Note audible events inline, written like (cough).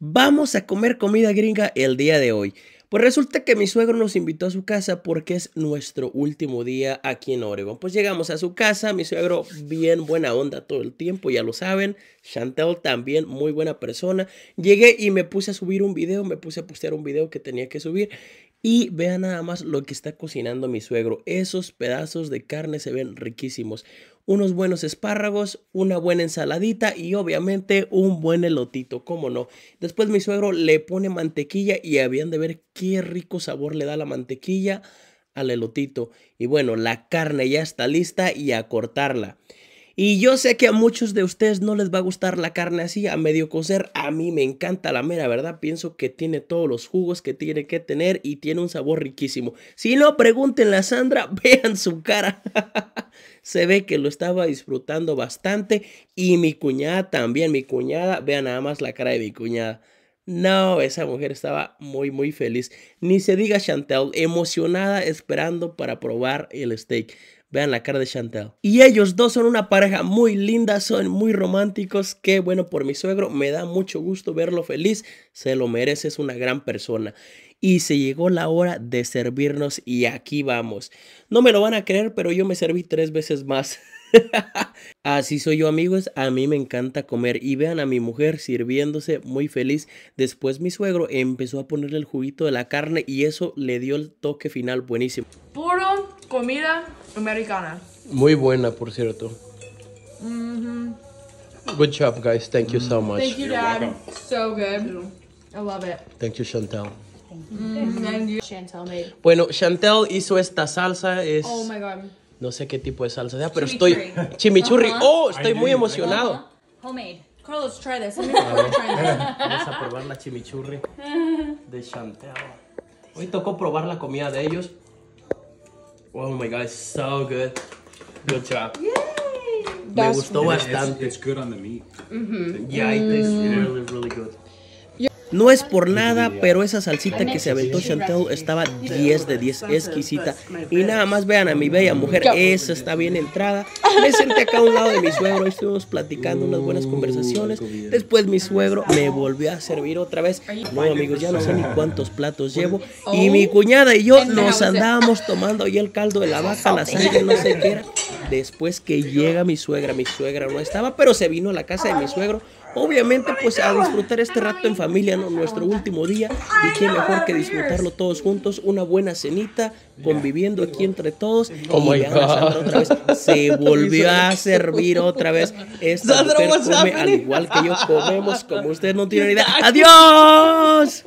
Vamos a comer comida gringa el día de hoy. Pues resulta que mi suegro nos invitó a su casa porque es nuestro último día aquí en Oregon. Pues llegamos a su casa, mi suegro bien buena onda todo el tiempo, ya lo saben. Chantel también muy buena persona. Llegué y me puse a subir un video, me puse a postear un video que tenía que subir. Y vean nada más lo que está cocinando mi suegro. Esos pedazos de carne se ven riquísimos unos buenos espárragos, una buena ensaladita y obviamente un buen elotito, cómo no. Después mi suegro le pone mantequilla y habían de ver qué rico sabor le da la mantequilla al elotito. Y bueno, la carne ya está lista y a cortarla. Y yo sé que a muchos de ustedes no les va a gustar la carne así, a medio cocer. A mí me encanta la mera, ¿verdad? Pienso que tiene todos los jugos que tiene que tener y tiene un sabor riquísimo. Si no, pregúntenle a Sandra, (laughs) vean su cara se ve que lo estaba disfrutando bastante y mi cuñada también, mi cuñada, vean nada más la cara de mi cuñada. No, esa mujer estaba muy, muy feliz. Ni se diga Chantel, emocionada esperando para probar el steak. Vean la cara de Chantel. Y ellos dos son una pareja muy linda, son muy románticos. Qué bueno por mi suegro, me da mucho gusto verlo feliz. Se lo merece, es una gran persona. Y se llegó la hora de servirnos y aquí vamos. No me lo van a creer, pero yo me serví tres veces más. (laughs) Así soy yo amigos, a mí me encanta comer y vean a mi mujer sirviéndose muy feliz. Después mi suegro empezó a ponerle el juguito de la carne y eso le dio el toque final buenísimo. Puro comida Americana. Muy buena, por cierto. Mm -hmm. Good job, guys. Thank you so mm-hmm. much. Thank you, Dad. So good. I love it. Thank you, Chantel. Mm -hmm. Chantel Bueno, Chantel hizo esta salsa. Es... Oh my God. No sé qué tipo de salsa sea, pero estoy. Chimichurri. Oh, estoy muy emocionado. Homemade. Carlos, try this. try this. (laughs) Vamos a probar la chimichurri de Chantel. Hoy tocó probar la comida de ellos. Oh my god, it's so good. Good job. Yay! Me gustó And it's- It's good on the meat. Mm-hmm. Yeah, it tastes mm. really, really good. No es por nada, pero esa salsita que se aventó Chantel estaba 10 de 10, exquisita. Y nada más vean a mi bella mujer, esa está bien entrada. Me senté acá a un lado de mi suegro, y estuvimos platicando unas buenas conversaciones. Después mi suegro me volvió a servir otra vez. No, amigos, ya no sé ni cuántos platos llevo. Y mi cuñada y yo nos andábamos tomando ahí el caldo de la vaca, la sangre, no sé qué era. Después que llega mi suegra, mi suegra no estaba, pero se vino a la casa de mi suegro Obviamente, pues a disfrutar este rato en familia, ¿no? Nuestro último día. Y qué mejor que disfrutarlo todos juntos. Una buena cenita, conviviendo aquí entre todos. como oh otra vez se volvió a (laughs) servir otra vez. Esta al igual que yo comemos, como usted no tiene (laughs) idea. ¡Adiós!